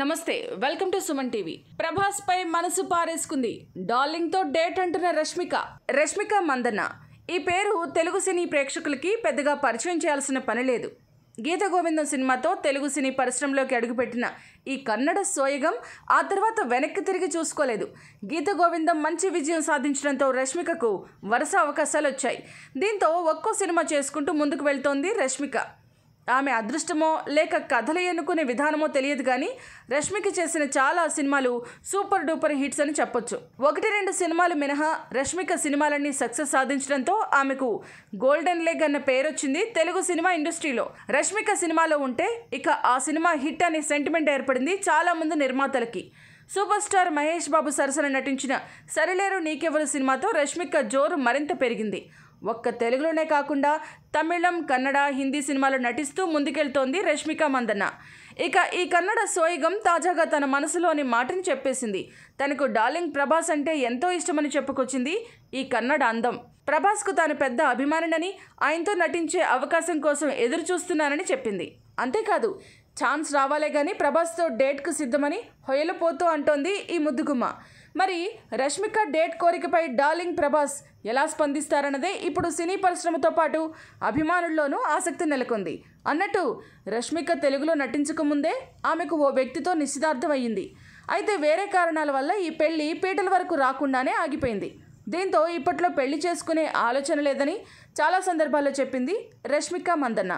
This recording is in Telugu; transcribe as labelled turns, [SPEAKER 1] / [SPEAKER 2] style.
[SPEAKER 1] నమస్తే welcome to Suman TV Prabhas పై మనసు పారేసుకుంది డార్లింగ్ తో డేట్ అంటున్న రష్మిక రష్మిక మందన్న ఈ పేరు తెలుగు సినీ ప్రేక్షకులకి పెద్దగా పరిచయం చేయాల్సిన పని లేదు గీత గోవిందం సినిమాతో తెలుగు సినీ పరిశ్రమలోకి అడుగుపెట్టిన ఈ కన్నడ సోయగం ఆ తర్వాత వెనక్కి తిరిగి చూసుకోలేదు గీత గోవిందం మంచి విజయం సాధించడంతో రష్మికకు వరుస అవకాశాలు వచ్చాయి దీంతో ఒక్కో సినిమా చేసుకుంటూ ముందుకు వెళ్తోంది రష్మిక ఆమె అదృష్టమో లేక కథలు ఎన్నుకునే విధానమో తెలియదు కానీ రష్మికి చేసిన చాలా సినిమాలు సూపర్ డూపర్ హిట్స్ అని చెప్పొచ్చు ఒకటి రెండు సినిమాలు మినహా రష్మిక సినిమాలన్నీ సక్సెస్ సాధించడంతో ఆమెకు గోల్డెన్ లెగ్ అన్న పేరొచ్చింది తెలుగు సినిమా ఇండస్ట్రీలో రష్మిక సినిమాలో ఉంటే ఇక ఆ సినిమా హిట్ అనే సెంటిమెంట్ ఏర్పడింది చాలామంది నిర్మాతలకి సూపర్ స్టార్ మహేష్ బాబు సరసన నటించిన సరిలేరు నీకెవరు సినిమాతో రష్మిక జోరు మరింత పెరిగింది ఒక్క తెలుగులోనే కాకుండా తమిళం కన్నడ హిందీ సినిమాలు నటిస్తూ ముందుకెళ్తోంది రష్మిక మందన్న ఇక ఈ కన్నడ సోయిగం తాజాగా తన మనసులోని మాటని చెప్పేసింది తనకు డార్లింగ్ ప్రభాస్ అంటే ఎంతో ఇష్టమని చెప్పుకొచ్చింది ఈ కన్నడ అందం ప్రభాస్కు తాను పెద్ద అభిమానినని ఆయనతో నటించే అవకాశం కోసం ఎదురు చూస్తున్నానని చెప్పింది అంతేకాదు ఛాన్స్ రావాలే కానీ ప్రభాస్తో డేట్కు సిద్ధమని హొయలపోతూ అంటోంది ఈ ముద్దుగుమ్మ మరి రష్మిక డేట్ కోరికపై డార్లింగ్ ప్రభాస్ ఎలా స్పందిస్తారన్నదే ఇప్పుడు సినీ పరిశ్రమతో పాటు అభిమానుల్లోనూ ఆసక్తి నెలకొంది అన్నట్టు రష్మిక తెలుగులో నటించకముందే ఆమెకు ఓ వ్యక్తితో నిశ్చితార్థమయ్యింది అయితే వేరే కారణాల వల్ల ఈ పెళ్లి పీటల వరకు రాకుండానే ఆగిపోయింది దీంతో ఇప్పట్లో పెళ్లి చేసుకునే ఆలోచన లేదని చాలా సందర్భాల్లో చెప్పింది రష్మిక మందన్న